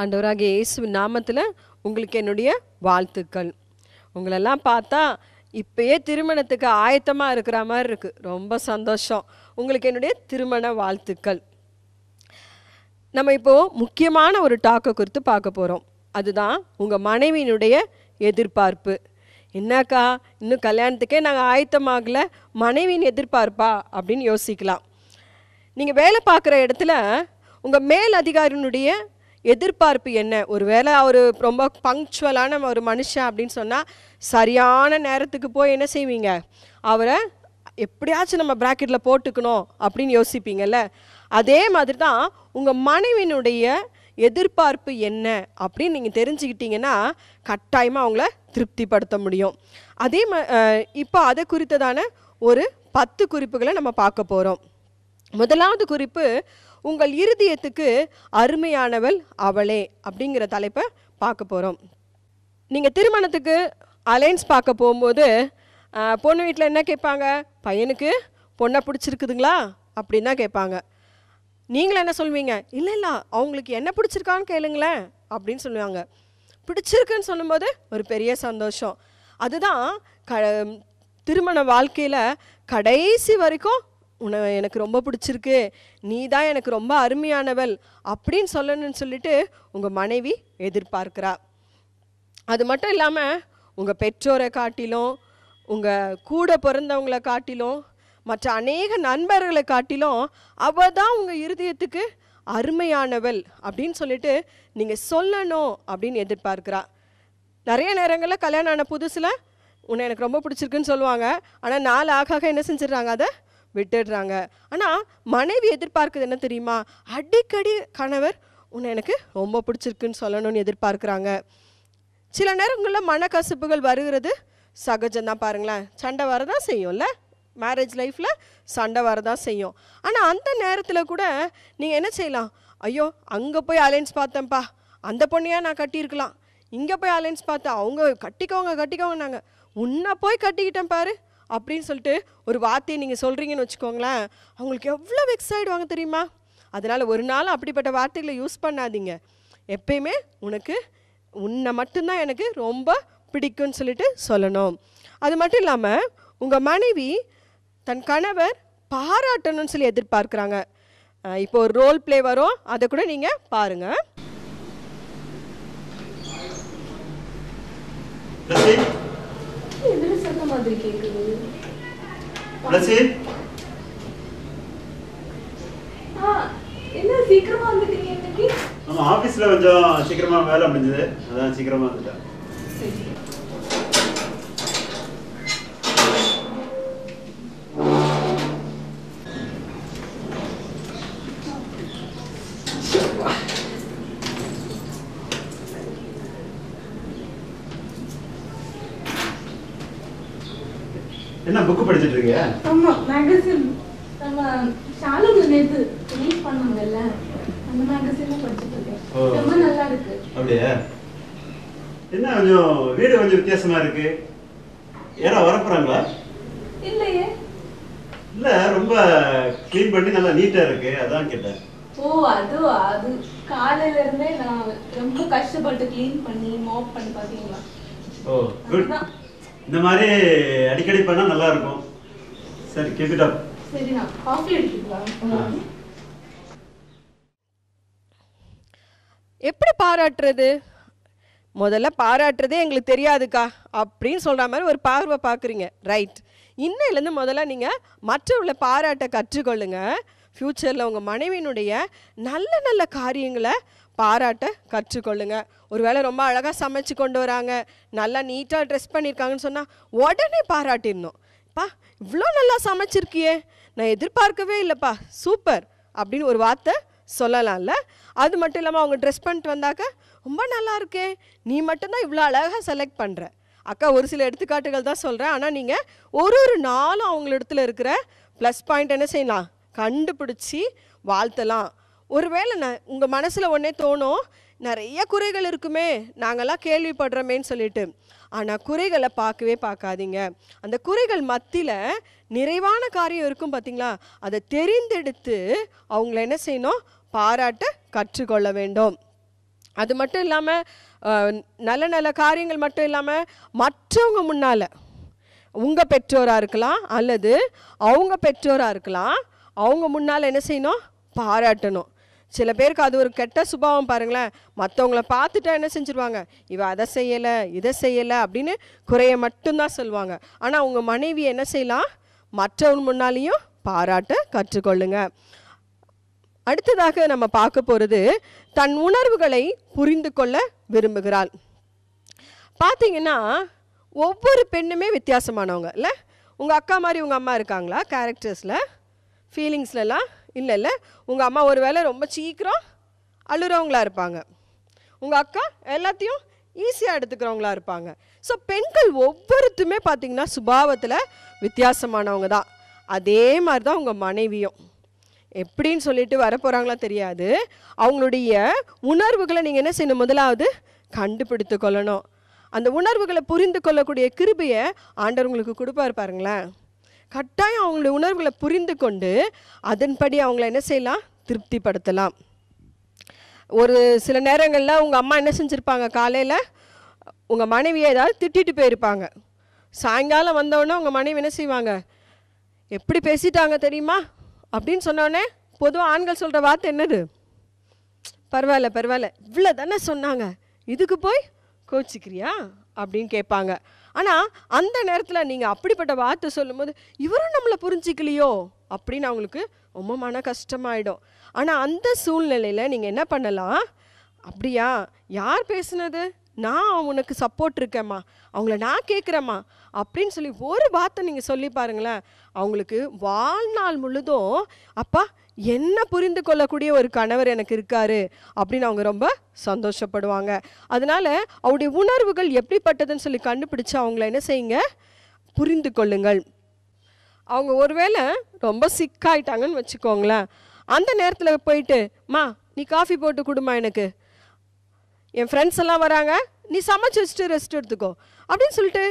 ஆண்டவராக இயேசு நாமத்தில் உங்களுக்கு என்னுடைய வாழ்த்துக்கள் உங்களெல்லாம் பார்த்தா இப்பயே திருமணத்துக்கு ஆயத்தமாக இருக்கிற மாதிரி இருக்குது ரொம்ப சந்தோஷம் உங்களுக்கு என்னுடைய திருமண வாழ்த்துக்கள் நம்ம இப்போது முக்கியமான ஒரு டாக்கை குறித்து பார்க்க போகிறோம் அதுதான் உங்கள் மனைவியினுடைய எதிர்பார்ப்பு என்னக்கா இன்னும் கல்யாணத்துக்கே நாங்கள் ஆயத்தமாகலை மனைவியின் எதிர்பார்ப்பா அப்படின்னு யோசிக்கலாம் நீங்கள் வேலை பார்க்குற இடத்துல உங்கள் மேல் அதிகாரியினுடைய எதிர்பார்ப்பு என்ன ஒருவேளை அவர் ரொம்ப பங்க்சுவலான ஒரு மனுஷன் அப்படின்னு சொன்னால் சரியான நேரத்துக்கு போய் என்ன செய்வீங்க அவரை எப்படியாச்சும் நம்ம ப்ராக்கெட்டில் போட்டுக்கணும் அப்படின்னு யோசிப்பீங்கல்ல அதே மாதிரி தான் உங்கள் மனைவினுடைய எதிர்பார்ப்பு என்ன அப்படின்னு நீங்கள் தெரிஞ்சுக்கிட்டீங்கன்னா கட்டாயமாக அவங்கள திருப்திப்படுத்த முடியும் அதே ம இப்போ அதை குறித்ததான ஒரு பத்து குறிப்புகளை நம்ம பார்க்க போகிறோம் முதலாவது குறிப்பு உங்கள் இருதயத்துக்கு அருமையானவள் அவளே அப்படிங்கிற தலைப்பை பார்க்க போகிறோம் நீங்கள் திருமணத்துக்கு அலைன்ஸ் பார்க்க போகும்போது பொண்ணு வீட்டில் என்ன கேட்பாங்க பையனுக்கு பொண்ணை பிடிச்சிருக்குதுங்களா அப்படின்னா தான் கேட்பாங்க நீங்கள் என்ன சொல்வீங்க இல்லை இல்லை அவங்களுக்கு என்ன பிடிச்சிருக்கான்னு கேளுங்களேன் அப்படின்னு சொல்லுவாங்க பிடிச்சிருக்குன்னு சொல்லும்போது ஒரு பெரிய சந்தோஷம் அதுதான் க திருமண வாழ்க்கையில் கடைசி வரைக்கும் உன்னை எனக்கு ரொம்ப பிடிச்சிருக்கு நீ தான் எனக்கு ரொம்ப அருமையானவள் அப்படின்னு சொல்லணும்னு சொல்லிட்டு உங்கள் மனைவி எதிர்பார்க்குறா அது மட்டும் இல்லாமல் உங்கள் பெற்றோரை காட்டிலும் உங்கள் கூட பிறந்தவங்களை காட்டிலும் மற்ற அநேக நண்பர்களை காட்டிலும் அவள் தான் உங்கள் இருதயத்துக்கு அருமையானவள் அப்படின்னு சொல்லிட்டு நீங்கள் சொல்லணும் அப்படின்னு எதிர்பார்க்குறா நிறைய நேரங்களில் கல்யாணம் ஆன புதுசில் உன்னை எனக்கு ரொம்ப பிடிச்சிருக்குன்னு சொல்லுவாங்க ஆனால் நாள் ஆக என்ன செஞ்சிடறாங்க அதை விட்டுடுறாங்க ஆனால் மனைவி எதிர்பார்க்குறது என்ன தெரியுமா அடிக்கடி கணவர் உன்னை எனக்கு ரொம்ப பிடிச்சிருக்குன்னு சொல்லணும்னு எதிர்பார்க்குறாங்க சில நேரங்களில் மனக்கசப்புகள் வருகிறது சகஜம்தான் பாருங்களேன் சண்டை வரதான் செய்யும்ல மேரேஜ் லைஃப்பில் சண்டை வரதான் செய்யும் ஆனால் அந்த நேரத்தில் கூட நீங்கள் என்ன செய்யலாம் ஐயோ அங்கே போய் அலைன்ஸ் பார்த்தேன்ப்பா அந்த பொண்ணையாக நான் கட்டியிருக்கலாம் இங்கே போய் அலைன்ஸ் பார்த்தேன் அவங்க கட்டிக்கோங்க கட்டிக்கோங்கன்னாங்க உன்னை போய் கட்டிக்கிட்டேன் பாரு அப்படின்னு சொல்லிட்டு ஒரு வார்த்தையை நீங்கள் சொல்கிறீங்கன்னு வச்சுக்கோங்களேன் அவங்களுக்கு எவ்வளோ வெக்ஸ் ஆகிடுவாங்க தெரியுமா அதனால் ஒரு நாள் அப்படிப்பட்ட வார்த்தைகளை யூஸ் பண்ணாதீங்க எப்பயுமே உனக்கு உன்னை மட்டும்தான் எனக்கு ரொம்ப பிடிக்கும்னு சொல்லிட்டு சொல்லணும் அது மட்டும் இல்லாமல் உங்கள் மனைவி தன் கணவர் பாராட்டணும்னு சொல்லி எதிர்பார்க்குறாங்க இப்போ ஒரு ரோல் பிளே வரும் அதை கூட நீங்கள் பாருங்கள் மாதிரி கேக்குது என்ன சீக்கிரமா வந்துட்டீங்க இன்னைக்கு நம்ம ஆபீஸ்ல கொஞ்சம் சீக்கிரமா வேலை முடிஞ்சது அதான் சீக்கிரமா வந்துட்டேன் சொல்றீங்க ஆமா மேகசின் நம்ம ஷாலுங்க நேத்து ரிலீஸ் பண்ணாங்கல்ல அந்த மேகசின்ல படிச்சிட்டு இருக்கேன் ரொம்ப நல்லா இருக்கு அப்படியே என்ன கொஞ்சம் வீடு கொஞ்சம் வித்தியாசமா இருக்கு யாரா வரப்போறாங்களா இல்லையே இல்ல ரொம்ப க்ளீன் பண்ணி நல்லா நீட்டா இருக்கு அதான் கேட்டேன் ஓ அது அது காலையில இருந்தே நான் ரொம்ப கஷ்டப்பட்டு க்ளீன் பண்ணி மாப் பண்ணி பாத்தீங்களா ஓ குட் இந்த மாதிரி அடிக்கடி பண்ணா நல்லா இருக்கும் சரி கீப் இட் அப் சரி நான் காஃபி எடுத்துக்கலாம் எப்படி பாராட்டுறது முதல்ல பாராட்டுறதே எங்களுக்கு தெரியாதுக்கா அப்படின்னு சொல்கிற மாதிரி ஒரு பார்வை பார்க்குறீங்க ரைட் இன்னையிலேருந்து முதல்ல நீங்கள் மற்றவர்களை பாராட்ட கற்றுக்கொள்ளுங்க ஃப்யூச்சரில் உங்கள் மனைவியினுடைய நல்ல நல்ல காரியங்களை பாராட்ட கற்றுக்கொள்ளுங்க வேளை ரொம்ப அழகாக சமைச்சு கொண்டு வராங்க நல்லா நீட்டாக ட்ரெஸ் பண்ணியிருக்காங்கன்னு சொன்னால் உடனே பாராட்டிடணும் பா இவ்வளோ நல்லா சமைச்சிருக்கியே நான் எதிர்பார்க்கவே இல்லைப்பா சூப்பர் அப்படின்னு ஒரு வார்த்தை சொல்லலாம்ல அது மட்டும் இல்லாமல் அவங்க ட்ரெஸ் பண்ணிட்டு வந்தாக்க ரொம்ப நல்லா இருக்கே நீ மட்டும்தான் இவ்வளோ அழகாக செலக்ட் பண்ணுற அக்கா ஒரு சில எடுத்துக்காட்டுகள் தான் சொல்கிறேன் ஆனால் நீங்கள் ஒரு ஒரு நாளும் அவங்கள இடத்துல இருக்கிற ப்ளஸ் பாயிண்ட் என்ன செய்யலாம் கண்டுபிடிச்சி வாழ்த்தலாம் ஒருவேளை நான் உங்கள் மனசில் ஒன்றே தோணும் நிறைய குறைகள் இருக்குமே நாங்கள்லாம் கேள்விப்படுறோமேன்னு சொல்லிட்டு ஆனால் குறைகளை பார்க்கவே பார்க்காதீங்க அந்த குறைகள் மத்தியில் நிறைவான காரியம் இருக்கும் பார்த்தீங்களா அதை தெரிந்தெடுத்து அவங்கள என்ன செய்யணும் பாராட்ட கற்றுக்கொள்ள வேண்டும் அது மட்டும் இல்லாமல் நல்ல நல்ல காரியங்கள் மட்டும் இல்லாமல் மற்றவங்க முன்னால் உங்கள் பெற்றோராக இருக்கலாம் அல்லது அவங்க பெற்றோராக இருக்கலாம் அவங்க முன்னால் என்ன செய்யணும் பாராட்டணும் சில பேருக்கு அது ஒரு கெட்ட சுபாவம் பாருங்களேன் மற்றவங்கள பார்த்துட்டா என்ன செஞ்சுருவாங்க இவ அதை செய்யலை இதை செய்யலை அப்படின்னு குறைய மட்டும்தான் சொல்லுவாங்க ஆனால் உங்கள் மனைவி என்ன செய்யலாம் மற்றவன் முன்னாலேயும் பாராட்ட கற்றுக்கொள்ளுங்க அடுத்ததாக நம்ம பார்க்க போகிறது தன் உணர்வுகளை புரிந்து கொள்ள விரும்புகிறாள் பார்த்தீங்கன்னா ஒவ்வொரு பெண்ணுமே வித்தியாசமானவங்க இல்லை உங்கள் அக்கா மாதிரி உங்கள் அம்மா இருக்காங்களா கேரக்டர்ஸில் ஃபீலிங்ஸ்லலாம் இல்லை இல்லை உங்கள் அம்மா ஒரு வேளை ரொம்ப சீக்கிரம் அழுகிறவங்களாக இருப்பாங்க உங்கள் அக்கா எல்லாத்தையும் ஈஸியாக எடுத்துக்கிறவங்களா இருப்பாங்க ஸோ பெண்கள் ஒவ்வொருத்துமே பார்த்தீங்கன்னா சுபாவத்தில் வித்தியாசமானவங்க தான் அதே மாதிரி தான் உங்கள் மனைவியும் எப்படின்னு சொல்லிட்டு வரப்போகிறாங்களா தெரியாது அவங்களுடைய உணர்வுகளை நீங்கள் என்ன செய்யணும் முதலாவது கண்டுபிடித்து கொள்ளணும் அந்த உணர்வுகளை புரிந்து கொள்ளக்கூடிய கிருபியை ஆண்டவர் உங்களுக்கு கொடுப்பாரு பாருங்களேன் கட்டாயம் அவங்களுடைய உணர்வுகளை புரிந்து கொண்டு அதன்படி அவங்கள என்ன செய்யலாம் திருப்திப்படுத்தலாம் ஒரு சில நேரங்களில் உங்கள் அம்மா என்ன செஞ்சுருப்பாங்க காலையில் உங்கள் மனைவியை ஏதாவது திட்டிட்டு போயிருப்பாங்க சாயங்காலம் வந்தோடனே உங்கள் மனைவி என்ன செய்வாங்க எப்படி பேசிட்டாங்க தெரியுமா அப்படின்னு சொன்னோடனே பொதுவாக ஆண்கள் சொல்கிற வார்த்தை என்னது பரவாயில்ல பரவாயில்ல இவ்வளோ தானே சொன்னாங்க இதுக்கு போய் கோச்சிக்கிறியா அப்படின்னு கேட்பாங்க ஆனால் அந்த நேரத்தில் நீங்கள் அப்படிப்பட்ட வார்த்தை சொல்லும்போது இவரும் நம்மளை புரிஞ்சிக்கலையோ அப்படின்னு அவங்களுக்கு ரொம்ப மன கஷ்டமாயிடும் ஆனால் அந்த சூழ்நிலையில் நீங்கள் என்ன பண்ணலாம் அப்படியா யார் பேசுனது நான் உனக்கு சப்போர்ட் இருக்கேம்மா அவங்கள நான் கேட்குறேம்மா அப்படின்னு சொல்லி ஒரு வார்த்தை நீங்கள் சொல்லி பாருங்களேன் அவங்களுக்கு வாழ்நாள் முழுதும் அப்பா என்ன புரிந்து கொள்ளக்கூடிய ஒரு கணவர் எனக்கு இருக்காரு அப்படின்னு அவங்க ரொம்ப சந்தோஷப்படுவாங்க அதனால அவருடைய உணர்வுகள் எப்படிப்பட்டதுன்னு சொல்லி கண்டுபிடிச்சு அவங்கள என்ன செய்யுங்க புரிந்து கொள்ளுங்கள் அவங்க ஒருவேளை ரொம்ப சிக்காயிட்டாங்கன்னு வச்சுக்கோங்களேன் அந்த நேரத்தில் போயிட்டு மா நீ காஃபி போட்டு கொடுமா எனக்கு என் ஃப்ரெண்ட்ஸ் எல்லாம் வராங்க நீ சமைச்சு வச்சுட்டு ரெஸ்ட் எடுத்துக்கோ அப்படின்னு சொல்லிட்டு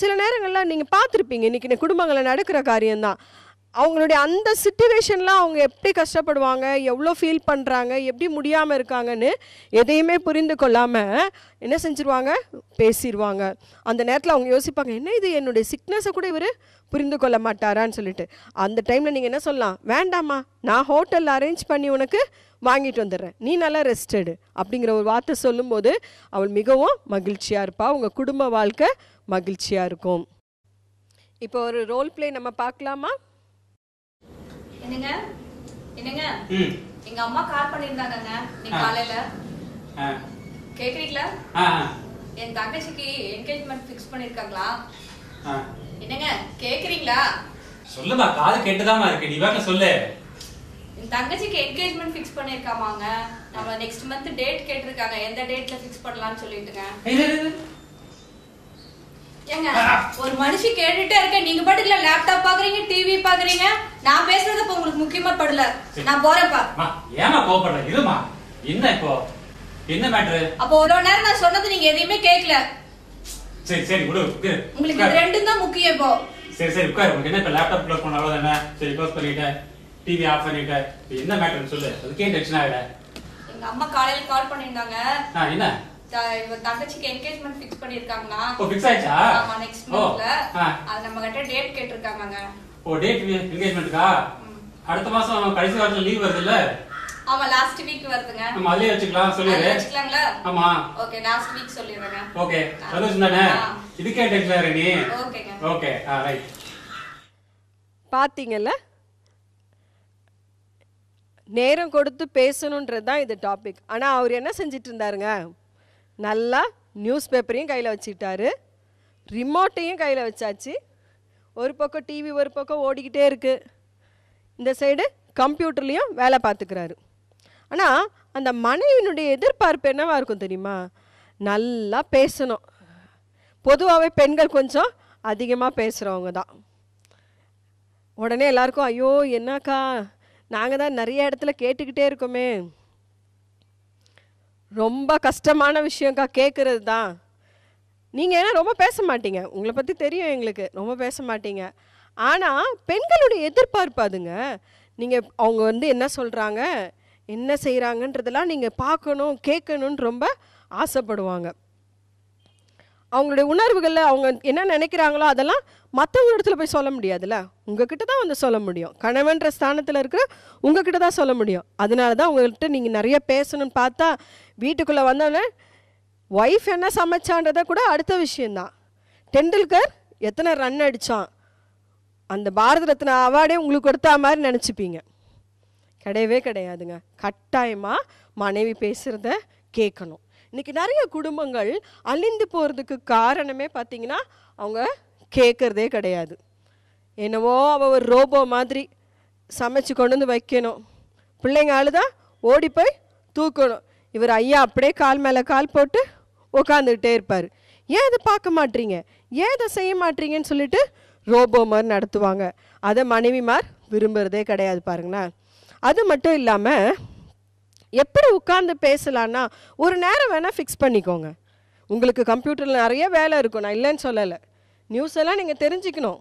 சில நேரங்கள்லாம் நீங்கள் பார்த்துருப்பீங்க இன்னைக்கு குடும்பங்களில் நடக்கிற காரியம்தான் அவங்களுடைய அந்த சுச்சுவேஷனில் அவங்க எப்படி கஷ்டப்படுவாங்க எவ்வளோ ஃபீல் பண்ணுறாங்க எப்படி முடியாமல் இருக்காங்கன்னு எதையுமே புரிந்து கொள்ளாமல் என்ன செஞ்சுருவாங்க பேசிடுவாங்க அந்த நேரத்தில் அவங்க யோசிப்பாங்க என்ன இது என்னுடைய சிக்னஸை கூட இவர் புரிந்து கொள்ள மாட்டாரான்னு சொல்லிட்டு அந்த டைமில் நீங்கள் என்ன சொல்லலாம் வேண்டாமா நான் ஹோட்டலில் அரேஞ்ச் பண்ணி உனக்கு வாங்கிட்டு வந்துடுறேன் நீ நல்லா ரெஸ்டடு அப்படிங்கிற ஒரு வார்த்தை சொல்லும்போது அவள் மிகவும் மகிழ்ச்சியாக இருப்பாள் உங்கள் குடும்ப வாழ்க்கை மகிழ்ச்சியாக இருக்கும் இப்போ ஒரு ரோல் பிளே நம்ம பார்க்கலாமா என்னங்க என்னங்க எங்க அம்மா கால் பண்ணிருந்தாங்கங்க நீ காலையில கேக்குறீங்களா என் தங்கச்சிக்கு என்கேஜ்மெண்ட் ஃபிக்ஸ் பண்ணிருக்காங்களா என்னங்க கேக்குறீங்களா சொல்லுமா காது கேட்டுதாமா இருக்கு நீ வாங்க சொல்லு என் தங்கச்சிக்கு என்கேஜ்மெண்ட் ஃபிக்ஸ் பண்ணிருக்காமாங்க நம்ம நெக்ஸ்ட் மந்த் டேட் கேட்டிருக்காங்க எந்த டேட்ல ஃபிக்ஸ் பண்ணலாம்னு சொல்லிட்டுங்க ஏங்க ஒரு மனுஷி கேட்டுட்டே இருக்க நீங்க பாட்டுல லேப்டாப் பாக்குறீங்க டிவி பாக்குறீங்க நான் பேசுறது இப்ப உங்களுக்கு முக்கியமா படல நான் போறேன்ப்பா ஏமா கோபப்படுற இதுமா என்ன இப்போ என்ன மேட்ரு அப்ப ஒரு நேரம் நான் சொன்னது நீங்க எதையுமே கேட்கல சரி சரி விடு உங்களுக்கு இது ரெண்டும் தான் முக்கியம் இப்போ சரி சரி உட்காரு உங்களுக்கு என்ன இப்ப லேப்டாப் க்ளோஸ் பண்ண அவ்வளவு தானே சரி க்ளோஸ் பண்ணிட்டேன் டிவி ஆஃப் பண்ணிட்டேன் என்ன மேட்டர்னு சொல்லு அதுக்கே டென்ஷன் ஆகிட எங்க அம்மா காலையில கால் பண்ணிருந்தாங்க என்ன தங்கச்சிக்கு என்கேஜ்மெண்ட் ஃபிக்ஸ் பண்ணிருக்காங்களா ஓ ஃபிக்ஸ் ஆயிச்சா ஆமா நெக்ஸ்ட் மந்த்ல அது நம்ம கிட்ட டேட் கேட்டிருக்காங்கங்க ஓ டேட் அடுத்த மாசம் கடைசி வாரத்துல லீவ் வருது இல்ல ஆமா லாஸ்ட் வீக் வருதுங்க நம்ம அதுலயே வச்சுக்கலாம் ஆமா ஓகே லாஸ்ட் வீக் சொல்லிடுறேங்க ஓகே சந்தோஷம் தானே இதுக்கே ஓகேங்க ஓகே ஆ ரைட் பாத்தீங்கல்ல நேரம் கொடுத்து பேசணுன்றது தான் இது டாபிக் ஆனால் அவர் என்ன செஞ்சிட்டு இருந்தாருங்க நல்லா நியூஸ் பேப்பரையும் கையில் வச்சுக்கிட்டாரு ரிமோட்டையும் கையில் வச்சாச்சு ஒரு பக்கம் டிவி ஒரு பக்கம் ஓடிக்கிட்டே இருக்குது இந்த சைடு கம்ப்யூட்டர்லேயும் வேலை பார்த்துக்கிறாரு ஆனால் அந்த மனைவினுடைய எதிர்பார்ப்பு என்னவாக இருக்கும் தெரியுமா நல்லா பேசணும் பொதுவாகவே பெண்கள் கொஞ்சம் அதிகமாக பேசுகிறவங்க தான் உடனே எல்லாருக்கும் ஐயோ என்னக்கா நாங்கள் தான் நிறைய இடத்துல கேட்டுக்கிட்டே இருக்கோமே ரொம்ப கஷ்டமான விஷயங்கா கேட்குறது தான் நீங்கள் ஏன்னா ரொம்ப பேச மாட்டீங்க உங்களை பற்றி தெரியும் எங்களுக்கு ரொம்ப பேச மாட்டீங்க ஆனால் பெண்களுடைய எதிர்பார்ப்பு அதுங்க நீங்கள் அவங்க வந்து என்ன சொல்கிறாங்க என்ன செய்கிறாங்கன்றதெல்லாம் நீங்கள் பார்க்கணும் கேட்கணும்னு ரொம்ப ஆசைப்படுவாங்க அவங்களுடைய உணர்வுகளில் அவங்க என்ன நினைக்கிறாங்களோ அதெல்லாம் மற்றவங்க இடத்துல போய் சொல்ல முடியாதுல்ல உங்ககிட்ட தான் வந்து சொல்ல முடியும் கணவன்ற ஸ்தானத்தில் இருக்கிற உங்ககிட்ட தான் சொல்ல முடியும் அதனால தான் உங்கள்கிட்ட நீங்கள் நிறைய பேசணும்னு பார்த்தா வீட்டுக்குள்ளே வந்தோடனே ஒய்ஃப் என்ன சமைச்சான்றதை கூட அடுத்த விஷயந்தான் டெண்டுல்கர் எத்தனை ரன் அடித்தான் அந்த பாரத ரத்ன அவார்டே உங்களுக்கு கொடுத்தா மாதிரி நினச்சிப்பீங்க கிடையவே கிடையாதுங்க கட்டாயமாக மனைவி பேசுகிறத கேட்கணும் இன்றைக்கி நிறைய குடும்பங்கள் அழிந்து போகிறதுக்கு காரணமே பார்த்திங்கன்னா அவங்க கேட்குறதே கிடையாது என்னவோ அவள் ஒரு ரோபோ மாதிரி சமைச்சு கொண்டு வந்து வைக்கணும் பிள்ளைங்க ஆளுதான் ஓடி போய் தூக்கணும் இவர் ஐயா அப்படியே கால் மேலே கால் போட்டு உட்காந்துக்கிட்டே இருப்பார் ஏன் அதை பார்க்க மாட்டீங்க ஏன் அதை செய்ய மாட்டீங்கன்னு சொல்லிட்டு ரோபோ மாதிரி நடத்துவாங்க அதை மனைவிமார் விரும்புகிறதே கிடையாது பாருங்களேன் அது மட்டும் இல்லாமல் எப்படி உட்கார்ந்து பேசலான்னா ஒரு நேரம் வேணால் ஃபிக்ஸ் பண்ணிக்கோங்க உங்களுக்கு கம்ப்யூட்டரில் நிறைய வேலை இருக்கும் நான் இல்லைன்னு சொல்லலை நியூஸ் எல்லாம் நீங்கள் தெரிஞ்சுக்கணும்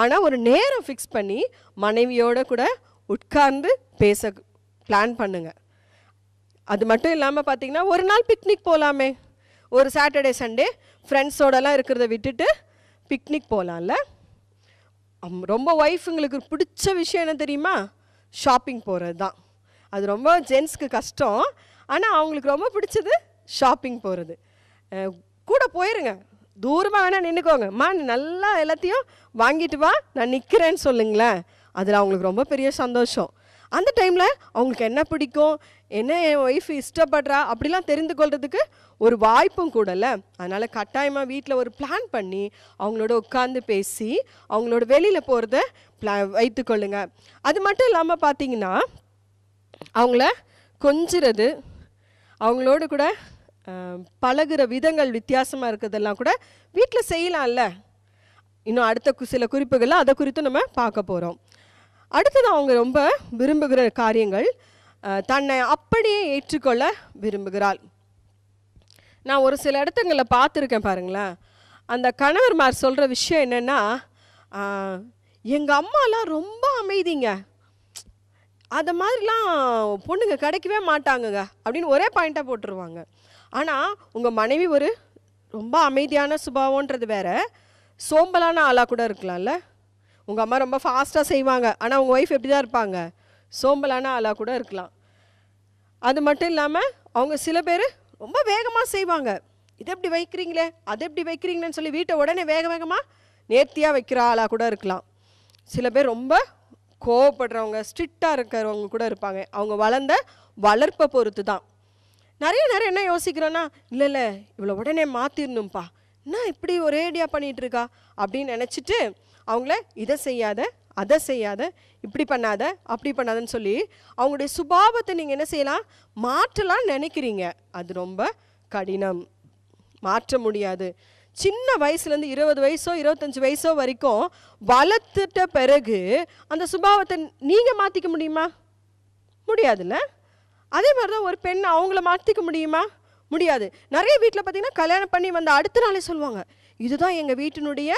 ஆனால் ஒரு நேரம் ஃபிக்ஸ் பண்ணி மனைவியோடு கூட உட்கார்ந்து பேச பிளான் பண்ணுங்கள் அது மட்டும் இல்லாமல் பார்த்தீங்கன்னா ஒரு நாள் பிக்னிக் போகலாமே ஒரு சாட்டர்டே சண்டே ஃப்ரெண்ட்ஸோடலாம் இருக்கிறத விட்டுட்டு பிக்னிக் போகலாம்ல ரொம்ப ஒய்ஃபுங்களுக்கு பிடிச்ச விஷயம் என்ன தெரியுமா ஷாப்பிங் போகிறது தான் அது ரொம்ப ஜென்ஸ்க்கு கஷ்டம் ஆனால் அவங்களுக்கு ரொம்ப பிடிச்சது ஷாப்பிங் போகிறது கூட போயிருங்க தூரமாக வேணால் நின்றுக்கோங்க மா நல்லா எல்லாத்தையும் வாங்கிட்டு வா நான் நிற்கிறேன்னு சொல்லுங்களேன் அதில் அவங்களுக்கு ரொம்ப பெரிய சந்தோஷம் அந்த டைமில் அவங்களுக்கு என்ன பிடிக்கும் என்ன என் ஒய்ஃப் இஷ்டப்படுறா அப்படிலாம் தெரிந்து கொள்கிறதுக்கு ஒரு வாய்ப்பும் கூடல அதனால் கட்டாயமாக வீட்டில் ஒரு பிளான் பண்ணி அவங்களோட உட்காந்து பேசி அவங்களோட வெளியில் போகிறத பிளா வைத்துக்கொள்ளுங்க அது மட்டும் இல்லாமல் பார்த்தீங்கன்னா அவங்கள கொஞ்சிறது அவங்களோடு கூட பழகிற விதங்கள் வித்தியாசமாக இருக்கிறதெல்லாம் கூட வீட்டில் செய்யலாம்ல இன்னும் அடுத்த சில குறிப்புகள்லாம் அதை குறித்து நம்ம பார்க்க போகிறோம் அடுத்தது அவங்க ரொம்ப விரும்புகிற காரியங்கள் தன்னை அப்படியே ஏற்றுக்கொள்ள விரும்புகிறாள் நான் ஒரு சில இடத்துங்களில் பார்த்துருக்கேன் பாருங்களேன் அந்த கணவர்மார் சொல்கிற விஷயம் என்னென்னா எங்கள் அம்மாலாம் ரொம்ப அமைதிங்க அந்த மாதிரிலாம் பொண்ணுங்க கிடைக்கவே மாட்டாங்கங்க அப்படின்னு ஒரே பாயிண்ட்டாக போட்டுருவாங்க ஆனால் உங்கள் மனைவி ஒரு ரொம்ப அமைதியான சுபாவன்றது வேற சோம்பலான ஆளாக கூட இருக்கலாம்ல உங்கள் அம்மா ரொம்ப ஃபாஸ்ட்டாக செய்வாங்க ஆனால் உங்கள் ஒய்ஃப் எப்படி தான் இருப்பாங்க சோம்பலான ஆளாக கூட இருக்கலாம் அது மட்டும் இல்லாமல் அவங்க சில பேர் ரொம்ப வேகமாக செய்வாங்க இதை எப்படி வைக்கிறீங்களே அதை எப்படி வைக்கிறீங்களேன்னு சொல்லி வீட்டை உடனே வேக வேகமாக நேர்த்தியாக வைக்கிற ஆளாக கூட இருக்கலாம் சில பேர் ரொம்ப கோவப்படுறவங்க ஸ்ட்ரிக்டாக இருக்கிறவங்க கூட இருப்பாங்க அவங்க வளர்ந்த வளர்ப்பை பொறுத்து தான் நிறைய நேரம் என்ன யோசிக்கிறோன்னா இல்லை இல்லை இவ்வளோ உடனே மாற்றிடணும்ப்பா என்ன இப்படி ஒரேடியாக பண்ணிகிட்டு இருக்கா அப்படின்னு நினச்சிட்டு அவங்கள இதை செய்யாத அதை செய்யாத இப்படி பண்ணாத அப்படி பண்ணாதன்னு சொல்லி அவங்களுடைய சுபாவத்தை நீங்கள் என்ன செய்யலாம் மாற்றலாம்னு நினைக்கிறீங்க அது ரொம்ப கடினம் மாற்ற முடியாது சின்ன வயசுலேருந்து இருபது வயசோ இருபத்தஞ்சி வயசோ வரைக்கும் வளர்த்துட்ட பிறகு அந்த சுபாவத்தை நீங்கள் மாற்றிக்க முடியுமா முடியாதுல்ல அதே மாதிரி தான் ஒரு பெண் அவங்கள மாற்றிக்க முடியுமா முடியாது நிறைய வீட்டில் பார்த்தீங்கன்னா கல்யாணம் பண்ணி வந்த அடுத்த நாளே சொல்லுவாங்க இதுதான் எங்கள் வீட்டினுடைய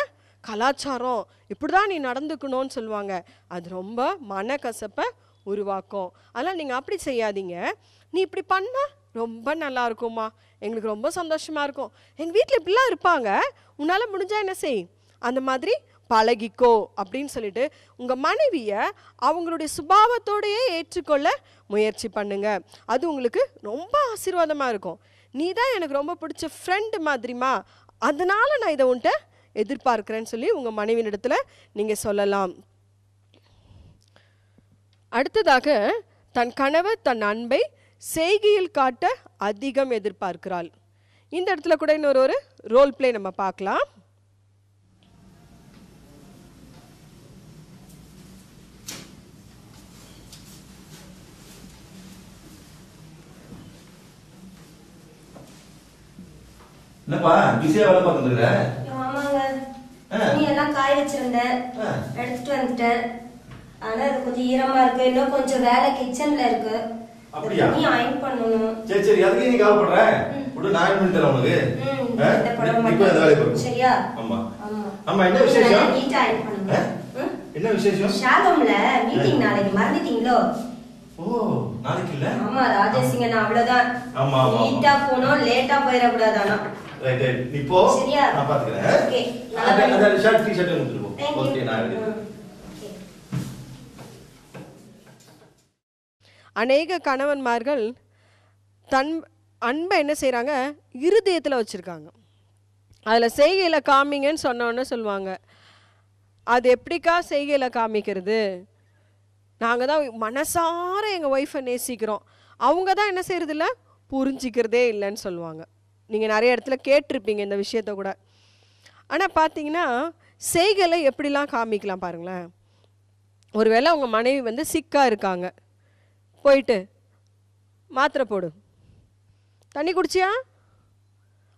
கலாச்சாரம் இப்படி தான் நீ நடந்துக்கணும்னு சொல்லுவாங்க அது ரொம்ப மனக்கசப்பை உருவாக்கும் அதெல்லாம் நீங்கள் அப்படி செய்யாதீங்க நீ இப்படி பண்ணால் ரொம்ப நல்லா இருக்கும்மா எங்களுக்கு ரொம்ப சந்தோஷமாக இருக்கும் எங்கள் வீட்டில் இப்படிலாம் இருப்பாங்க உன்னால் முடிஞ்சால் என்ன செய் அந்த மாதிரி பழகிக்கோ அப்படின்னு சொல்லிட்டு உங்கள் மனைவியை அவங்களுடைய சுபாவத்தோடையே ஏற்றுக்கொள்ள முயற்சி பண்ணுங்க அது உங்களுக்கு ரொம்ப ஆசீர்வாதமாக இருக்கும் நீ தான் எனக்கு ரொம்ப பிடிச்ச ஃப்ரெண்டு மாதிரிமா அதனால் நான் இதை உன்ட்ட எதிர்பார்க்குறேன்னு சொல்லி உங்கள் மனைவியினிடத்தில் நீங்கள் சொல்லலாம் அடுத்ததாக தன் கணவர் தன் அன்பை செய்கையில் காட்ட அதிகம் எதிர்பார்க்கிறாள் இந்த இடத்துல கூட இன்னொரு ஒரு ரோல் பிளே நம்ம பார்க்கலாம் என்னப்பா பிஸியா வேலை பார்த்துட்டு நீ எல்லாம் காய எடுத்துட்டு ஆனா கொஞ்சம் ஈரமா இருக்கு இன்னும் கொஞ்சம் வேலை கிச்சன்ல இருக்கு அப்படியா நீ ஐன் பண்ணனும் சரி சரி அதுக்கு நீ கால் பண்ற விடு நான் ஐன் பண்ணி தரேன் உனக்கு ம் போய் அந்த வேலைய பாரு சரியா அம்மா அம்மா என்ன விஷயம் நீட்டா ஐன் பண்ணுங்க என்ன விஷயம் ஷாலோம்ல மீட்டிங் நாளைக்கு மறந்துட்டீங்களோ ஓ நாளைக்கு இல்ல ஆமா ராஜேசிங்க நான் அவ்வளவுதான் ஆமா ஆமா நீட்டா போனும் லேட்டா போயிர கூடாதானா ரைட் நீ போ சரியா நான் பாத்துக்கறேன் ஓகே நான் அந்த ஷார்ட் டீ-ஷர்ட் எடுத்துட்டு ஓகே நான் எடுத்துக்கிறேன் அநேக கணவன்மார்கள் தன் அன்பை என்ன செய்கிறாங்க இருதயத்தில் வச்சுருக்காங்க அதில் செய்கையில் காமிங்கன்னு சொன்னோன்னு சொல்லுவாங்க அது எப்படிக்கா செய்கையில் காமிக்கிறது நாங்கள் தான் மனசார எங்கள் ஒய்ஃபை நேசிக்கிறோம் அவங்க தான் என்ன செய்கிறதில்ல புரிஞ்சிக்கிறதே இல்லைன்னு சொல்லுவாங்க நீங்கள் நிறைய இடத்துல கேட்டிருப்பீங்க இந்த விஷயத்த கூட ஆனால் பார்த்தீங்கன்னா செய்களை எப்படிலாம் காமிக்கலாம் பாருங்களேன் ஒருவேளை அவங்க மனைவி வந்து சிக்காக இருக்காங்க போயிட்டு மாத்திரை போடு தண்ணி குடிச்சியா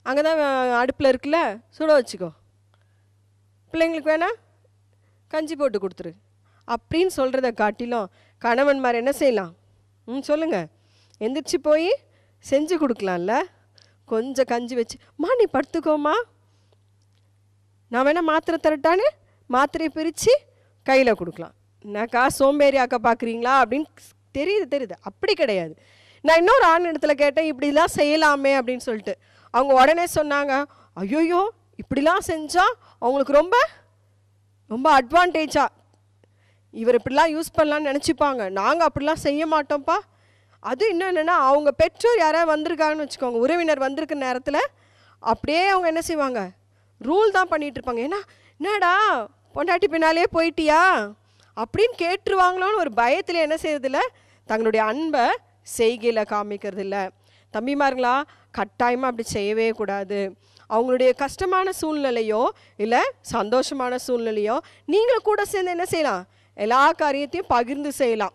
அங்கே தான் அடுப்பில் இருக்குல்ல சுட வச்சுக்கோ பிள்ளைங்களுக்கு வேணா கஞ்சி போட்டு கொடுத்துரு அப்படின்னு சொல்கிறத காட்டிலும் கணவன்மார் என்ன செய்யலாம் ம் சொல்லுங்கள் எந்திரிச்சு போய் செஞ்சு கொடுக்கலாம்ல கொஞ்சம் கஞ்சி வச்சு மா நீ படுத்துக்கோமா நான் வேணால் மாத்திரை தரட்டான்னு மாத்திரையை பிரித்து கையில் கொடுக்கலாம் என்னக்கா சோம்பேறி ஆக்க பார்க்குறீங்களா அப்படின்னு தெரியுது தெரியுது அப்படி கிடையாது நான் இன்னொரு ஆண் இடத்துல கேட்டேன் இப்படிலாம் செய்யலாமே அப்படின்னு சொல்லிட்டு அவங்க உடனே சொன்னாங்க ஐயோயோ இப்படிலாம் செஞ்சால் அவங்களுக்கு ரொம்ப ரொம்ப அட்வான்டேஜாக இவர் இப்படிலாம் யூஸ் பண்ணலான்னு நினச்சிப்பாங்க நாங்கள் அப்படிலாம் செய்ய மாட்டோம்ப்பா அது இன்னும் என்னென்னா அவங்க பெற்றோர் யாராவது வந்திருக்காங்கன்னு வச்சுக்கோங்க உறவினர் வந்திருக்க நேரத்தில் அப்படியே அவங்க என்ன செய்வாங்க ரூல் தான் பண்ணிகிட்ருப்பாங்க ஏன்னா என்னடா பொண்டாட்டி பின்னாலே போயிட்டியா அப்படின்னு கேட்டுருவாங்களோன்னு ஒரு பயத்தில் என்ன செய்யறதில்லை தங்களுடைய அன்பை செய்கையில் காமிக்கிறது இல்லை தம்பிமாருங்களா கட்டாயமாக அப்படி செய்யவே கூடாது அவங்களுடைய கஷ்டமான சூழ்நிலையோ இல்லை சந்தோஷமான சூழ்நிலையோ நீங்களும் கூட சேர்ந்து என்ன செய்யலாம் எல்லா காரியத்தையும் பகிர்ந்து செய்யலாம்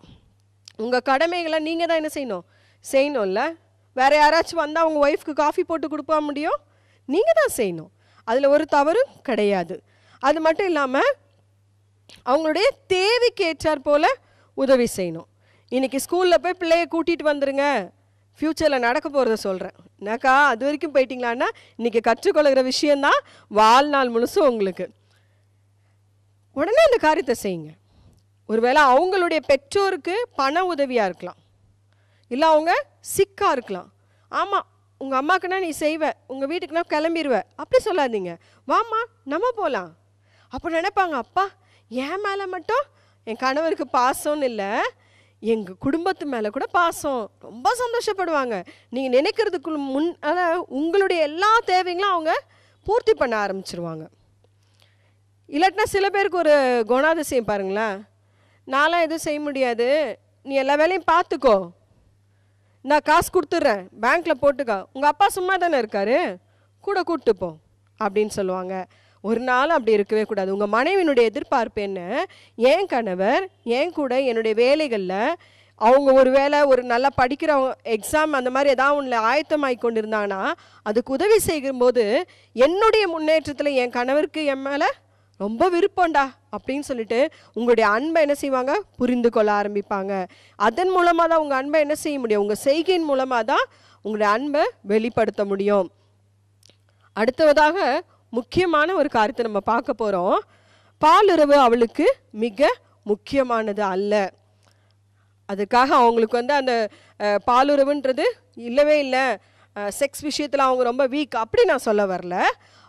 உங்கள் கடமைகளை நீங்கள் தான் என்ன செய்யணும் செய்யணும்ல வேறு யாராச்சும் வந்தால் அவங்க ஒய்ஃப்க்கு காஃபி போட்டு கொடுப்பா முடியும் நீங்கள் தான் செய்யணும் அதில் ஒரு தவறும் கிடையாது அது மட்டும் இல்லாமல் அவங்களுடைய தேவைக்கேற்றாற் போல் உதவி செய்யணும் இன்றைக்கி ஸ்கூலில் போய் பிள்ளைய கூட்டிகிட்டு வந்துடுங்க ஃப்யூச்சரில் நடக்க போகிறத சொல்கிறேன் என்னக்கா அது வரைக்கும் போயிட்டீங்களான்னா இன்றைக்கி கற்றுக்கொள்கிற விஷயந்தான் வாழ்நாள் முழுசும் உங்களுக்கு உடனே அந்த காரியத்தை செய்யுங்க ஒருவேளை அவங்களுடைய பெற்றோருக்கு பண உதவியாக இருக்கலாம் இல்லை அவங்க சிக்காக இருக்கலாம் ஆமாம் உங்கள் அம்மாக்குன்னா நீ செய்வ உங்கள் வீட்டுக்குனா கிளம்பிடுவ அப்படி சொல்லாதீங்க வாம்மா நம்ம போகலாம் அப்போ நினைப்பாங்க அப்பா என் மேலே மட்டும் என் கணவருக்கு பாசம்னு இல்லை எங்கள் குடும்பத்து மேலே கூட பாசம் ரொம்ப சந்தோஷப்படுவாங்க நீங்கள் நினைக்கிறதுக்கு முன் அதாவது உங்களுடைய எல்லா தேவைங்களும் அவங்க பூர்த்தி பண்ண ஆரம்பிச்சிருவாங்க இல்லாட்டினா சில பேருக்கு ஒரு குணாதிசயம் பாருங்களேன் நான்லாம் எதுவும் செய்ய முடியாது நீ எல்லா வேலையும் பார்த்துக்கோ நான் காசு கொடுத்துட்றேன் பேங்க்கில் போட்டுக்கா உங்கள் அப்பா சும்மா தானே இருக்காரு கூட கூப்பிட்டு போ அப்படின்னு சொல்லுவாங்க ஒரு நாள் அப்படி இருக்கவே கூடாது உங்கள் மனைவினுடைய எதிர்பார்ப்பு என்ன ஏன் கணவர் என் கூட என்னுடைய வேலைகளில் அவங்க ஒரு வேளை ஒரு நல்லா படிக்கிறவங்க எக்ஸாம் அந்த மாதிரி எதாவது ஒன்றில் ஆயத்தமாகி கொண்டு இருந்தாங்கன்னா அதுக்கு உதவி செய்யும்போது என்னுடைய முன்னேற்றத்தில் என் கணவருக்கு என் மேலே ரொம்ப விருப்பம்டா அப்படின்னு சொல்லிட்டு உங்களுடைய அன்பை என்ன செய்வாங்க புரிந்து கொள்ள ஆரம்பிப்பாங்க அதன் மூலமாக தான் உங்கள் அன்பை என்ன செய்ய முடியும் உங்கள் செய்கையின் மூலமாக தான் உங்களுடைய அன்பை வெளிப்படுத்த முடியும் அடுத்தவதாக முக்கியமான ஒரு காரியத்தை நம்ம பார்க்க போகிறோம் பாலுறவு அவளுக்கு மிக முக்கியமானது அல்ல அதுக்காக அவங்களுக்கு வந்து அந்த பாலுறவுன்றது இல்லவே இல்லை செக்ஸ் விஷயத்தில் அவங்க ரொம்ப வீக் அப்படி நான் சொல்ல வரல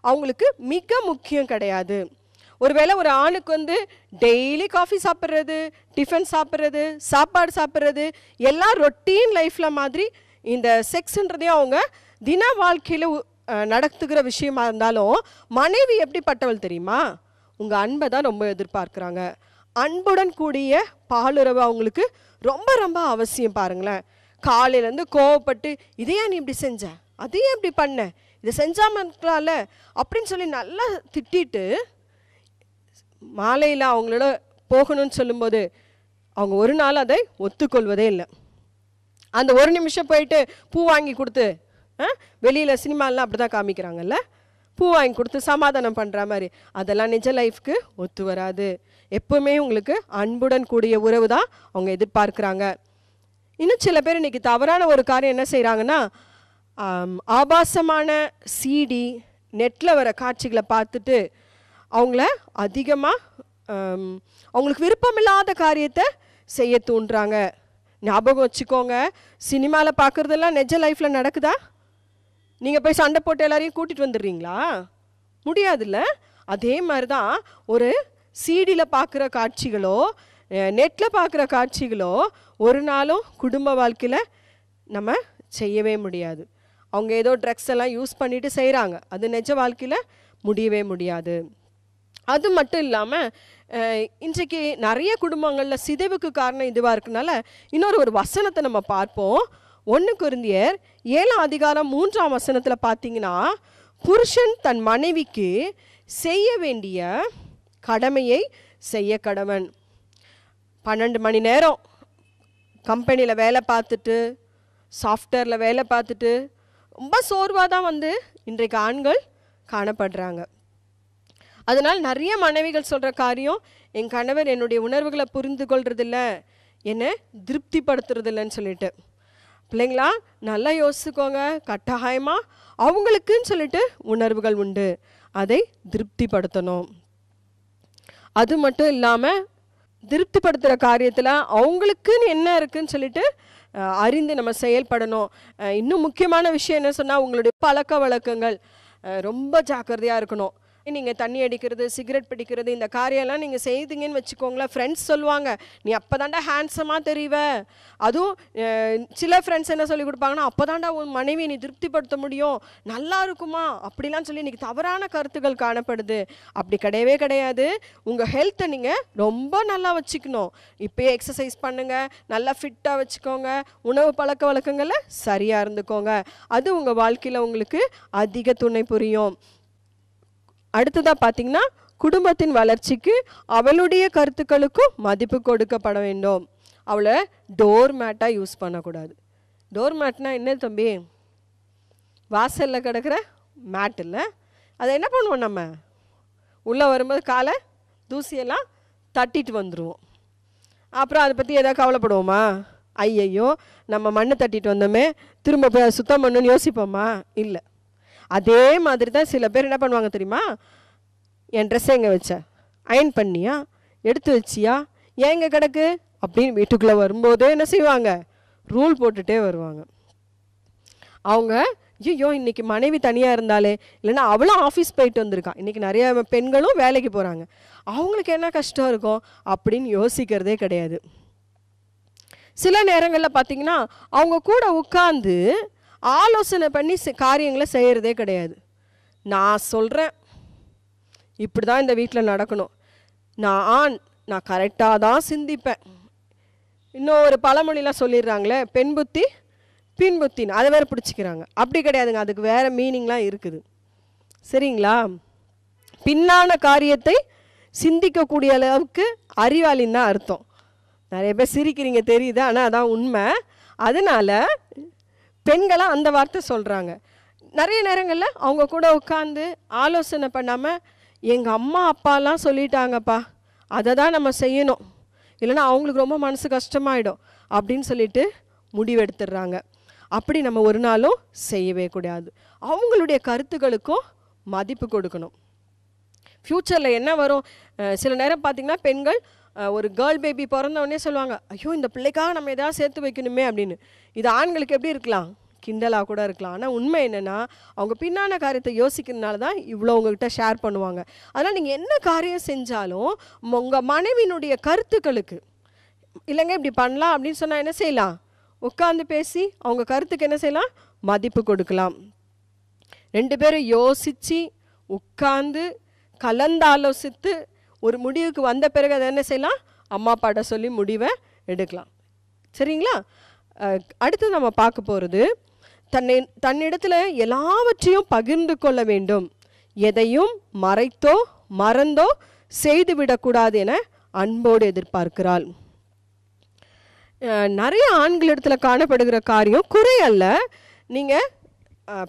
அவங்களுக்கு மிக முக்கியம் கிடையாது ஒருவேளை ஒரு ஆணுக்கு வந்து டெய்லி காஃபி சாப்பிட்றது டிஃபன் சாப்பிட்றது சாப்பாடு சாப்பிட்றது எல்லாம் ரொட்டீன் லைஃப்பில் மாதிரி இந்த செக்ஸுன்றதையும் அவங்க தின வாழ்க்கையில் நடத்துகிற விஷயமா இருந்தாலும் மனைவி எப்படிப்பட்டவள் தெரியுமா உங்கள் அன்பை தான் ரொம்ப எதிர்பார்க்குறாங்க அன்புடன் கூடிய பாலுறவு அவங்களுக்கு ரொம்ப ரொம்ப அவசியம் பாருங்களேன் காலையிலேருந்து கோவப்பட்டு இதையா நீ இப்படி செஞ்ச அதையும் இப்படி பண்ண இதை செஞ்சாமல் இருக்கலாம்ல அப்படின்னு சொல்லி நல்லா திட்டிட்டு மாலையில் அவங்களோட போகணும்னு சொல்லும்போது அவங்க ஒரு நாள் அதை ஒத்துக்கொள்வதே இல்லை அந்த ஒரு நிமிஷம் போயிட்டு பூ வாங்கி கொடுத்து வெளியில் சினிமாலாம் அப்படி தான் காமிக்கிறாங்கல்ல பூ வாங்கி கொடுத்து சமாதானம் பண்ணுற மாதிரி அதெல்லாம் நிஜ லைஃப்க்கு ஒத்து வராது எப்போவுமே உங்களுக்கு அன்புடன் கூடிய உறவு தான் அவங்க எதிர்பார்க்குறாங்க இன்னும் சில பேர் இன்றைக்கி தவறான ஒரு காரியம் என்ன செய்கிறாங்கன்னா ஆபாசமான சீடி நெட்டில் வர காட்சிகளை பார்த்துட்டு அவங்கள அதிகமாக அவங்களுக்கு விருப்பமில்லாத காரியத்தை செய்ய தூண்டுறாங்க ஞாபகம் வச்சுக்கோங்க சினிமாவில் பார்க்குறதெல்லாம் நெஜ லைஃப்பில் நடக்குதா நீங்கள் போய் சண்டை போட்டு எல்லாரையும் கூட்டிகிட்டு வந்துடுறீங்களா முடியாதுல்ல அதே மாதிரி தான் ஒரு சீடியில் பார்க்குற காட்சிகளோ நெட்டில் பார்க்குற காட்சிகளோ ஒரு நாளும் குடும்ப வாழ்க்கையில் நம்ம செய்யவே முடியாது அவங்க ஏதோ ட்ரக்ஸ் எல்லாம் யூஸ் பண்ணிட்டு செய்கிறாங்க அது நெஜ வாழ்க்கையில் முடியவே முடியாது அது மட்டும் இல்லாமல் இன்றைக்கு நிறைய குடும்பங்களில் சிதைவுக்கு காரணம் இதுவாக இருக்கனால இன்னொரு ஒரு வசனத்தை நம்ம பார்ப்போம் ஒன்று குருந்தியர் ஏழாம் அதிகாரம் மூன்றாம் வசனத்தில் பார்த்தீங்கன்னா புருஷன் தன் மனைவிக்கு செய்ய வேண்டிய கடமையை செய்ய கடவன் பன்னெண்டு மணி நேரம் கம்பெனியில் வேலை பார்த்துட்டு சாஃப்ட்வேரில் வேலை பார்த்துட்டு ரொம்ப சோர்வாக தான் வந்து இன்றைக்கு ஆண்கள் காணப்படுறாங்க அதனால் நிறைய மனைவிகள் சொல்கிற காரியம் என் கணவர் என்னுடைய உணர்வுகளை புரிந்து கொள்றதில்லை என்னை திருப்திப்படுத்துறதில்லைன்னு சொல்லிட்டு பிள்ளைங்களா நல்லா யோசிச்சுக்கோங்க கட்டாயமாக அவங்களுக்குன்னு சொல்லிட்டு உணர்வுகள் உண்டு அதை திருப்திப்படுத்தணும் அது மட்டும் இல்லாமல் திருப்திப்படுத்துகிற காரியத்தில் அவங்களுக்குன்னு என்ன இருக்குன்னு சொல்லிட்டு அறிந்து நம்ம செயல்படணும் இன்னும் முக்கியமான விஷயம் என்ன சொன்னால் உங்களுடைய பழக்க வழக்கங்கள் ரொம்ப ஜாக்கிரதையாக இருக்கணும் நீங்கள் தண்ணி அடிக்கிறது சிகரெட் பிடிக்கிறது இந்த காரியம்லாம் நீங்கள் செய்தீங்கன்னு வச்சுக்கோங்களேன் ஃப்ரெண்ட்ஸ் சொல்லுவாங்க நீ அப்போ தாண்டா ஹேண்ட்ஸமாக தெரிவ அதுவும் சில ஃப்ரெண்ட்ஸ் என்ன சொல்லி கொடுப்பாங்கன்னா அப்போ தாண்டா உன் மனைவி நீ திருப்திப்படுத்த முடியும் நல்லா இருக்குமா அப்படிலாம் சொல்லி இன்றைக்கி தவறான கருத்துக்கள் காணப்படுது அப்படி கிடையவே கிடையாது உங்கள் ஹெல்த்தை நீங்கள் ரொம்ப நல்லா வச்சுக்கணும் இப்போயே எக்ஸசைஸ் பண்ணுங்கள் நல்லா ஃபிட்டாக வச்சுக்கோங்க உணவு பழக்க வழக்கங்களை சரியாக இருந்துக்கோங்க அது உங்கள் வாழ்க்கையில் உங்களுக்கு அதிக துணை புரியும் அடுத்ததாக பார்த்திங்கன்னா குடும்பத்தின் வளர்ச்சிக்கு அவளுடைய கருத்துக்களுக்கும் மதிப்பு கொடுக்கப்பட வேண்டும் அவளை டோர் மேட்டாக யூஸ் பண்ணக்கூடாது டோர் மேட்னா என்ன தம்பி வாசலில் கிடக்கிற மேட் இல்லை அதை என்ன பண்ணுவோம் நம்ம உள்ளே வரும்போது காலை தூசியெல்லாம் தட்டிட்டு வந்துடுவோம் அப்புறம் அதை பற்றி எதாவது கவலைப்படுவோமா ஐயையோ நம்ம மண்ணை தட்டிட்டு வந்தோமே திரும்ப சுத்தம் பண்ணுன்னு யோசிப்போமா இல்லை அதே மாதிரி தான் சில பேர் என்ன பண்ணுவாங்க தெரியுமா என் ட்ரெஸ்ஸை எங்கே வச்ச அயன் பண்ணியா எடுத்து வச்சியா ஏன் எங்கே கிடக்கு அப்படின்னு வீட்டுக்குள்ளே வரும்போதே என்ன செய்வாங்க ரூல் போட்டுகிட்டே வருவாங்க அவங்க ஐயோ இன்னைக்கு மனைவி தனியாக இருந்தாலே இல்லைன்னா அவளும் ஆஃபீஸ் போயிட்டு வந்திருக்கான் இன்றைக்கி நிறைய பெண்களும் வேலைக்கு போகிறாங்க அவங்களுக்கு என்ன கஷ்டம் இருக்கும் அப்படின்னு யோசிக்கிறதே கிடையாது சில நேரங்களில் பார்த்தீங்கன்னா அவங்க கூட உட்காந்து ஆலோசனை பண்ணி காரியங்களை செய்கிறதே கிடையாது நான் சொல்கிறேன் இப்படி தான் இந்த வீட்டில் நடக்கணும் நான் ஆண் நான் கரெக்டாக தான் சிந்திப்பேன் இன்னும் ஒரு பழமொழிலாம் சொல்லிடுறாங்களே பெண் புத்தி பின் புத்தின்னு அதை வேறு பிடிச்சிக்கிறாங்க அப்படி கிடையாதுங்க அதுக்கு வேறு மீனிங்லாம் இருக்குது சரிங்களா பின்னான காரியத்தை சிந்திக்கக்கூடிய அளவுக்கு அறிவாளின்னு தான் அர்த்தம் நிறைய பேர் சிரிக்கிறீங்க தெரியுது ஆனால் அதான் உண்மை அதனால் பெண்களாக அந்த வார்த்தை சொல்கிறாங்க நிறைய நேரங்களில் அவங்க கூட உட்காந்து ஆலோசனை பண்ணாமல் எங்கள் அம்மா அப்பாலாம் சொல்லிட்டாங்கப்பா அதை தான் நம்ம செய்யணும் இல்லைனா அவங்களுக்கு ரொம்ப மனசு கஷ்டமாயிடும் அப்படின்னு சொல்லிட்டு முடிவெடுத்துடுறாங்க அப்படி நம்ம ஒரு நாளும் செய்யவே கூடாது அவங்களுடைய கருத்துக்களுக்கும் மதிப்பு கொடுக்கணும் ஃப்யூச்சரில் என்ன வரும் சில நேரம் பார்த்திங்கன்னா பெண்கள் ஒரு கேர்ள் பேபி பிறந்தவொடனே சொல்லுவாங்க ஐயோ இந்த பிள்ளைக்காக நம்ம எதாவது சேர்த்து வைக்கணுமே அப்படின்னு இது ஆண்களுக்கு எப்படி இருக்கலாம் கிண்டலாக கூட இருக்கலாம் ஆனால் உண்மை என்னென்னா அவங்க பின்னான காரியத்தை யோசிக்கிறதுனால தான் இவ்வளோ உங்ககிட்ட ஷேர் பண்ணுவாங்க அதனால் நீங்கள் என்ன காரியம் செஞ்சாலும் உங்கள் மனைவியினுடைய கருத்துக்களுக்கு இல்லைங்க இப்படி பண்ணலாம் அப்படின்னு சொன்னால் என்ன செய்யலாம் உட்காந்து பேசி அவங்க கருத்துக்கு என்ன செய்யலாம் மதிப்பு கொடுக்கலாம் ரெண்டு பேரும் யோசித்து உட்காந்து கலந்தாலோசித்து ஒரு முடிவுக்கு வந்த பிறகு அதை என்ன செய்யலாம் அம்மா அப்பாட்ட சொல்லி முடிவை எடுக்கலாம் சரிங்களா அடுத்து நம்ம பார்க்க போகிறது தன்னை தன்னிடத்தில் எல்லாவற்றையும் பகிர்ந்து கொள்ள வேண்டும் எதையும் மறைத்தோ மறந்தோ செய்துவிடக்கூடாது என அன்போடு எதிர்பார்க்கிறாள் நிறைய ஆண்கள் இடத்துல காணப்படுகிற காரியம் குறை அல்ல நீங்கள்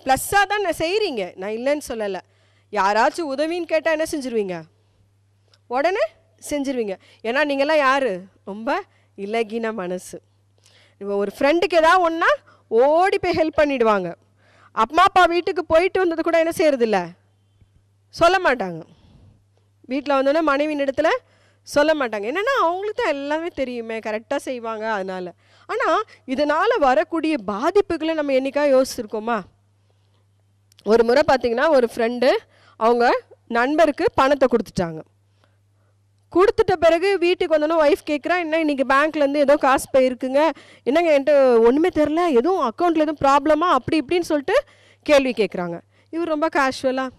ப்ளஸ்ஸாக தான் நான் செய்கிறீங்க நான் இல்லைன்னு சொல்லலை யாராச்சும் உதவின்னு கேட்டால் என்ன செஞ்சுருவீங்க உடனே செஞ்சிருவீங்க ஏன்னா நீங்கள்லாம் யார் ரொம்ப இலகின மனசு ஒரு ஃப்ரெண்டுக்கு ஏதாவது ஒன்றா ஓடி போய் ஹெல்ப் பண்ணிவிடுவாங்க அம்மா அப்பா வீட்டுக்கு போயிட்டு வந்தது கூட என்ன செய்யறதில்ல சொல்ல மாட்டாங்க வீட்டில் வந்தோடனே மனைவியின் இடத்துல சொல்ல மாட்டாங்க என்னென்னா அவங்களுக்கு தான் எல்லாமே தெரியுமே கரெக்டாக செய்வாங்க அதனால் ஆனால் இதனால் வரக்கூடிய பாதிப்புகளை நம்ம என்றைக்கா யோசிச்சிருக்கோமா ஒரு முறை பார்த்திங்கன்னா ஒரு ஃப்ரெண்டு அவங்க நண்பருக்கு பணத்தை கொடுத்துட்டாங்க கொடுத்துட்ட பிறகு வீட்டுக்கு வந்தோன்னே ஒய்ஃப் கேட்குறா என்ன இன்றைக்கி பேங்க்லேருந்து ஏதோ காசு போயிருக்குங்க என்னங்க என்கிட்ட ஒன்றுமே தெரில எதுவும் அக்கௌண்ட்டில் எதுவும் ப்ராப்ளமாக அப்படி இப்படின்னு சொல்லிட்டு கேள்வி கேட்குறாங்க இவர் ரொம்ப கேஷுவலாக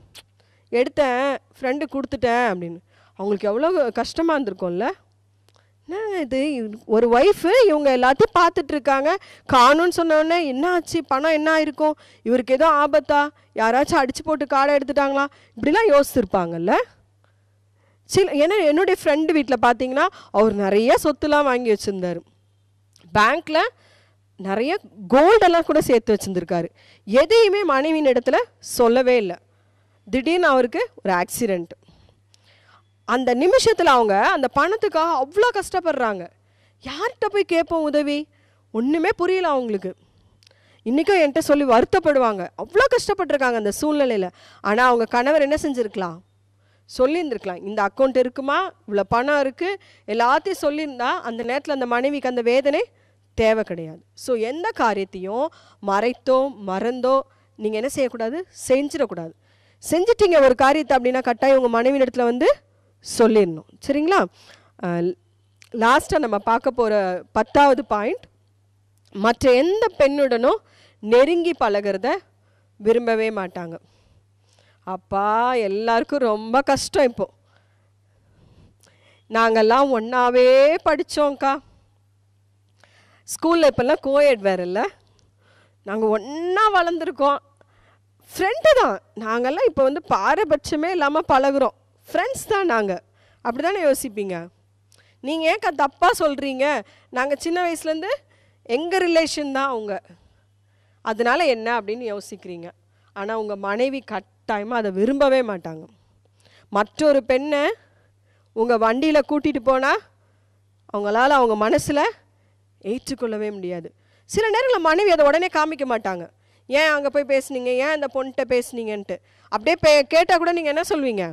எடுத்தேன் ஃப்ரெண்டு கொடுத்துட்டேன் அப்படின்னு அவங்களுக்கு எவ்வளோ கஷ்டமாக இருந்திருக்கும்ல என்னங்க இது ஒரு ஒய்ஃபு இவங்க எல்லாத்தையும் பார்த்துட்ருக்காங்க காணுன்னு சொன்னோடனே என்ன ஆச்சு பணம் என்ன ஆயிருக்கும் இவருக்கு ஏதோ ஆபத்தா யாராச்சும் அடித்து போட்டு காடை எடுத்துட்டாங்களா இப்படிலாம் யோசிச்சுருப்பாங்கல்ல சில ஏன்னா என்னுடைய ஃப்ரெண்டு வீட்டில் பார்த்தீங்கன்னா அவர் நிறைய சொத்துலாம் வாங்கி வச்சுருந்தார் பேங்க்கில் நிறைய கோல்டெல்லாம் கூட சேர்த்து வச்சுருந்துருக்காரு எதையுமே மனைவியின் இடத்துல சொல்லவே இல்லை திடீர்னு அவருக்கு ஒரு ஆக்சிடெண்ட் அந்த நிமிஷத்தில் அவங்க அந்த பணத்துக்காக அவ்வளோ கஷ்டப்படுறாங்க யார்கிட்ட போய் கேட்போம் உதவி ஒன்றுமே புரியல அவங்களுக்கு இன்றைக்கும் என்கிட்ட சொல்லி வருத்தப்படுவாங்க அவ்வளோ கஷ்டப்பட்டுருக்காங்க அந்த சூழ்நிலையில் ஆனால் அவங்க கணவர் என்ன செஞ்சுருக்கலாம் சொல்லியிருந்துருக்கலாம் இந்த அக்கௌண்ட் இருக்குமா இவ்வளோ பணம் இருக்குது எல்லாத்தையும் சொல்லியிருந்தா அந்த நேரத்தில் அந்த மனைவிக்கு அந்த வேதனை தேவை கிடையாது ஸோ எந்த காரியத்தையும் மறைத்தோ மறந்தோ நீங்கள் என்ன செய்யக்கூடாது செஞ்சிடக்கூடாது செஞ்சிட்டீங்க ஒரு காரியத்தை அப்படின்னா கட்டாயம் உங்கள் மனைவி இடத்துல வந்து சொல்லிடணும் சரிங்களா லாஸ்ட்டாக நம்ம பார்க்க போகிற பத்தாவது பாயிண்ட் மற்ற எந்த பெண்ணுடனும் நெருங்கி பழகிறத விரும்பவே மாட்டாங்க அப்பா எல்லாருக்கும் ரொம்ப கஷ்டம் இப்போ நாங்கள்லாம் ஒன்றாவே படித்தோங்க்கா ஸ்கூலில் இப்போல்லாம் கோஎட் வேறு இல்லை நாங்கள் ஒன்றா வளர்ந்துருக்கோம் ஃப்ரெண்டு தான் நாங்கள்லாம் இப்போ வந்து பாரபட்சமே இல்லாமல் பழகுறோம் ஃப்ரெண்ட்ஸ் தான் நாங்கள் அப்படி தானே யோசிப்பீங்க நீங்கள் ஏன்க்கா தப்பாக சொல்கிறீங்க நாங்கள் சின்ன வயசுலேருந்து எங்கள் ரிலேஷன் தான் அவங்க அதனால் என்ன அப்படின்னு யோசிக்கிறீங்க ஆனால் உங்கள் மனைவி கட் கட்டாயமாக அதை விரும்பவே மாட்டாங்க மற்றொரு பெண்ணை உங்கள் வண்டியில் கூட்டிகிட்டு போனால் அவங்களால அவங்க மனசில் ஏற்றுக்கொள்ளவே முடியாது சில நேரங்களில் மனைவி அதை உடனே காமிக்க மாட்டாங்க ஏன் அங்கே போய் பேசுனீங்க ஏன் இந்த பொண்ணிட்ட பேசுனீங்கன்ட்டு அப்படியே பே கேட்டால் கூட நீங்கள் என்ன சொல்வீங்க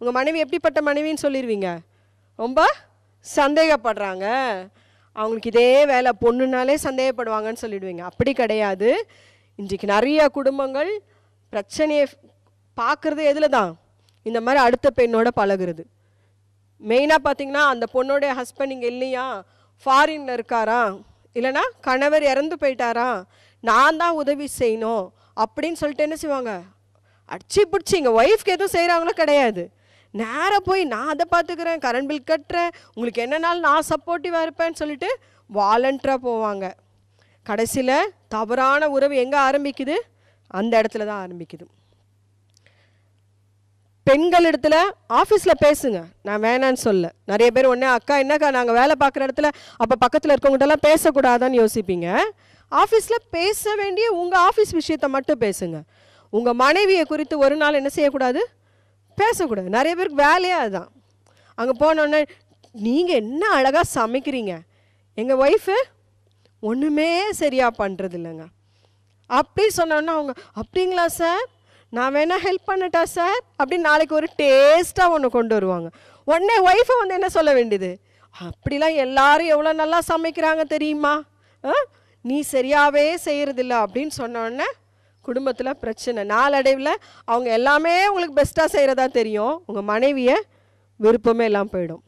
உங்கள் மனைவி எப்படிப்பட்ட மனைவின்னு சொல்லிடுவீங்க ரொம்ப சந்தேகப்படுறாங்க அவங்களுக்கு இதே வேலை பொண்ணுனாலே சந்தேகப்படுவாங்கன்னு சொல்லிடுவீங்க அப்படி கிடையாது இன்றைக்கு நிறைய குடும்பங்கள் பிரச்சனையை பார்க்குறது எதில் தான் இந்த மாதிரி அடுத்த பெண்ணோட பழகிறது மெயினாக பார்த்தீங்கன்னா அந்த பொண்ணோடைய ஹஸ்பண்ட் இங்கே இல்லையா ஃபாரின்ல இருக்காரா இல்லைனா கணவர் இறந்து போயிட்டாரா நான் தான் உதவி செய்யணும் அப்படின்னு சொல்லிட்டு என்ன செய்வாங்க அடிச்சு பிடிச்சி எங்கள் ஒய்ஃப்க்கு எதுவும் செய்கிறாங்களோ கிடையாது நேராக போய் நான் அதை பார்த்துக்கிறேன் கரண்ட் பில் கட்டுறேன் உங்களுக்கு என்னன்னாலும் நான் சப்போர்ட்டிவாக இருப்பேன்னு சொல்லிட்டு வாலண்டராக போவாங்க கடைசியில் தவறான உறவு எங்கே ஆரம்பிக்குது அந்த இடத்துல தான் ஆரம்பிக்குது பெண்கள் இடத்துல ஆஃபீஸில் பேசுங்க நான் வேணான்னு சொல்ல நிறைய பேர் ஒன்றே அக்கா என்னக்கா நாங்கள் வேலை பார்க்குற இடத்துல அப்போ பக்கத்தில் இருக்கவங்ககிட்டலாம் பேசக்கூடாதான்னு யோசிப்பீங்க ஆஃபீஸில் பேச வேண்டிய உங்கள் ஆஃபீஸ் விஷயத்தை மட்டும் பேசுங்க உங்கள் மனைவியை குறித்து ஒரு நாள் என்ன செய்யக்கூடாது பேசக்கூடாது நிறைய பேருக்கு வேலையே அதுதான் அங்கே போனோடனே நீங்கள் என்ன அழகாக சமைக்கிறீங்க எங்கள் ஒய்ஃபு ஒன்றுமே சரியாக பண்ணுறது இல்லைங்க அப்படி சொன்னோன்னா அவங்க அப்படிங்களா சார் நான் வேணால் ஹெல்ப் பண்ணட்டா சார் அப்படின்னு நாளைக்கு ஒரு டேஸ்ட்டாக ஒன்று கொண்டு வருவாங்க உடனே ஒய்ஃபை வந்து என்ன சொல்ல வேண்டியது அப்படிலாம் எல்லாரும் எவ்வளோ நல்லா சமைக்கிறாங்க தெரியுமா நீ சரியாகவே செய்கிறதில்ல அப்படின்னு சொன்னோடனே குடும்பத்தில் பிரச்சனை நாளடைவில் அவங்க எல்லாமே உங்களுக்கு பெஸ்ட்டாக செய்கிறதா தெரியும் உங்கள் மனைவியை விருப்பமே எல்லாம் போயிடும்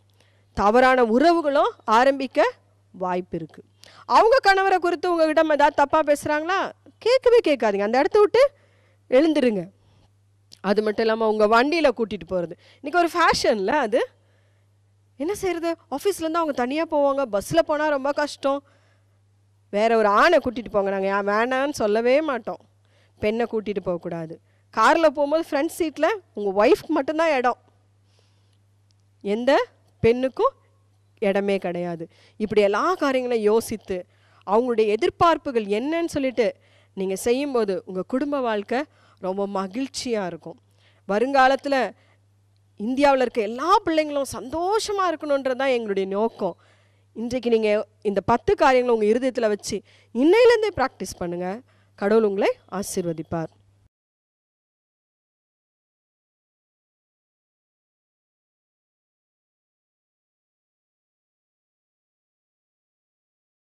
தவறான உறவுகளும் ஆரம்பிக்க வாய்ப்பு இருக்குது அவங்க கணவரை குறித்து உங்ககிட்ட ஏதாவது தப்பாக பேசுகிறாங்களா கேட்கவே கேட்காதீங்க அந்த இடத்த விட்டு எழுந்துருங்க அது மட்டும் இல்லாமல் உங்கள் வண்டியில் கூட்டிகிட்டு போகிறது இன்றைக்கி ஒரு ஃபேஷனில் அது என்ன செய்கிறது ஆஃபீஸ்லேருந்து அவங்க தனியாக போவாங்க பஸ்ஸில் போனால் ரொம்ப கஷ்டம் வேறு ஒரு ஆணை கூட்டிகிட்டு போங்க நாங்கள் ஏன் வேணான்னு சொல்லவே மாட்டோம் பெண்ணை கூட்டிகிட்டு போகக்கூடாது காரில் போகும்போது ஃப்ரண்ட் சீட்டில் உங்கள் ஒய்ஃப்க்கு மட்டும்தான் இடம் எந்த பெண்ணுக்கும் இடமே கிடையாது இப்படி எல்லா காரியங்களையும் யோசித்து அவங்களுடைய எதிர்பார்ப்புகள் என்னன்னு சொல்லிட்டு நீங்கள் செய்யும்போது உங்கள் குடும்ப வாழ்க்கை ரொம்ப மகிழ்ச்சியாக இருக்கும் வருங்காலத்தில் இந்தியாவில் இருக்க எல்லா பிள்ளைங்களும் சந்தோஷமாக இருக்கணுன்றது தான் எங்களுடைய நோக்கம் இன்றைக்கு நீங்கள் இந்த பத்து காரியங்களை உங்கள் இருதயத்தில் வச்சு இன்னையிலேருந்தே ப்ராக்டிஸ் பண்ணுங்கள் கடவுள் உங்களை ஆசிர்வதிப்பார்